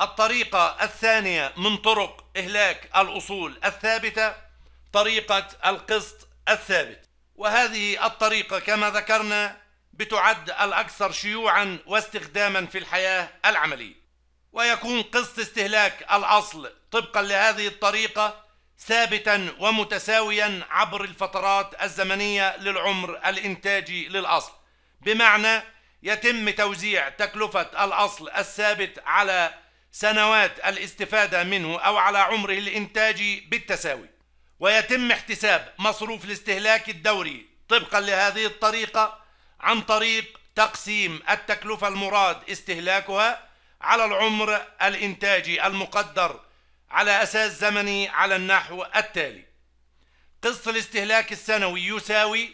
الطريقة الثانية من طرق إهلاك الأصول الثابتة طريقة القسط الثابت وهذه الطريقة كما ذكرنا بتعد الأكثر شيوعا واستخداما في الحياة العملية ويكون قسط استهلاك الأصل طبقا لهذه الطريقة ثابتا ومتساويا عبر الفترات الزمنية للعمر الإنتاجي للأصل بمعنى يتم توزيع تكلفة الأصل الثابت على سنوات الاستفادة منه أو على عمره الإنتاجي بالتساوي ويتم احتساب مصروف الاستهلاك الدوري طبقا لهذه الطريقة عن طريق تقسيم التكلفة المراد استهلاكها على العمر الإنتاجي المقدر على أساس زمني على النحو التالي قسط الاستهلاك السنوي يساوي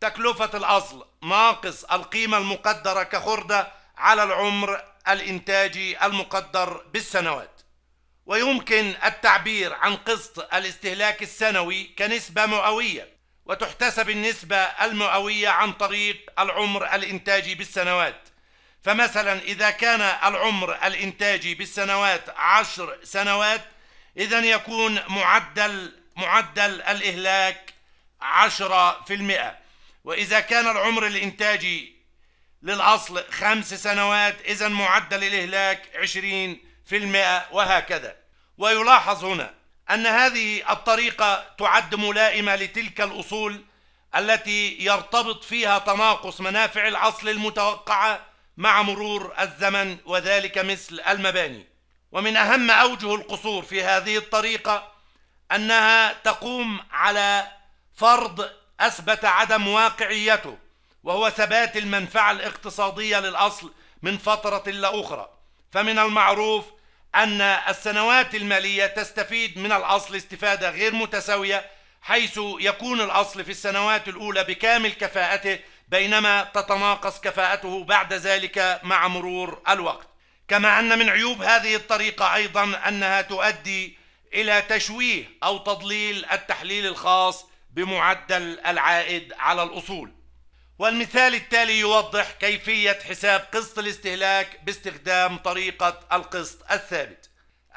تكلفة الأصل ناقص القيمة المقدرة كخردة على العمر الإنتاجي المقدر بالسنوات ويمكن التعبير عن قسط الاستهلاك السنوي كنسبة مئوية وتحتسب النسبة المئوية عن طريق العمر الإنتاجي بالسنوات فمثلا إذا كان العمر الإنتاجي بالسنوات عشر سنوات إذا يكون معدل معدل الإهلاك عشرة في المئة وإذا كان العمر الإنتاجي للأصل خمس سنوات إذا معدل الإهلاك 20% وهكذا ويلاحظ هنا أن هذه الطريقة تعد ملائمة لتلك الأصول التي يرتبط فيها تناقص منافع الأصل المتوقعة مع مرور الزمن وذلك مثل المباني ومن أهم أوجه القصور في هذه الطريقة أنها تقوم على فرض أثبت عدم واقعيته وهو ثبات المنفعة الاقتصادية للأصل من فترة لأخرى فمن المعروف أن السنوات المالية تستفيد من الأصل استفادة غير متساوية حيث يكون الأصل في السنوات الأولى بكامل كفاءته بينما تتناقص كفاءته بعد ذلك مع مرور الوقت كما أن من عيوب هذه الطريقة أيضا أنها تؤدي إلى تشويه أو تضليل التحليل الخاص بمعدل العائد على الأصول والمثال التالي يوضح كيفية حساب قسط الاستهلاك باستخدام طريقة القسط الثابت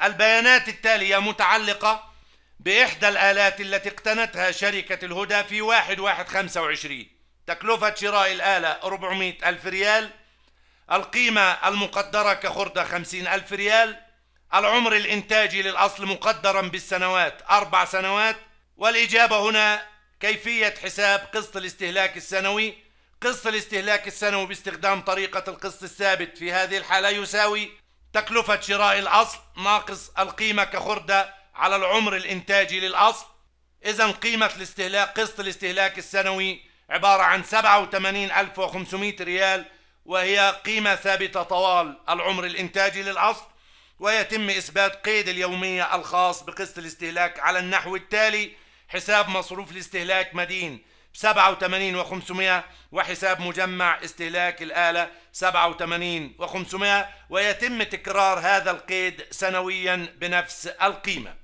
البيانات التالية متعلقة بإحدى الآلات التي اقتنتها شركة الهدى في 1/1/25 تكلفة شراء الآلة 400 ألف ريال القيمة المقدرة كخردة 50 ألف ريال العمر الإنتاجي للأصل مقدرا بالسنوات أربع سنوات والإجابة هنا كيفية حساب قسط الاستهلاك السنوي قسط الاستهلاك السنوي باستخدام طريقة القسط الثابت في هذه الحالة يساوي تكلفة شراء الأصل ناقص القيمة كخردة على العمر الإنتاجي للأصل إذا قيمة الاستهلاك قسط الاستهلاك السنوي عبارة عن 87500 ريال وهي قيمة ثابتة طوال العمر الإنتاجي للأصل ويتم إثبات قيد اليومية الخاص بقسط الاستهلاك على النحو التالي حساب مصروف الاستهلاك مدين 87 و500 وحساب مجمع استهلاك الآلة 87 و500 ويتم تكرار هذا القيد سنويا بنفس القيمة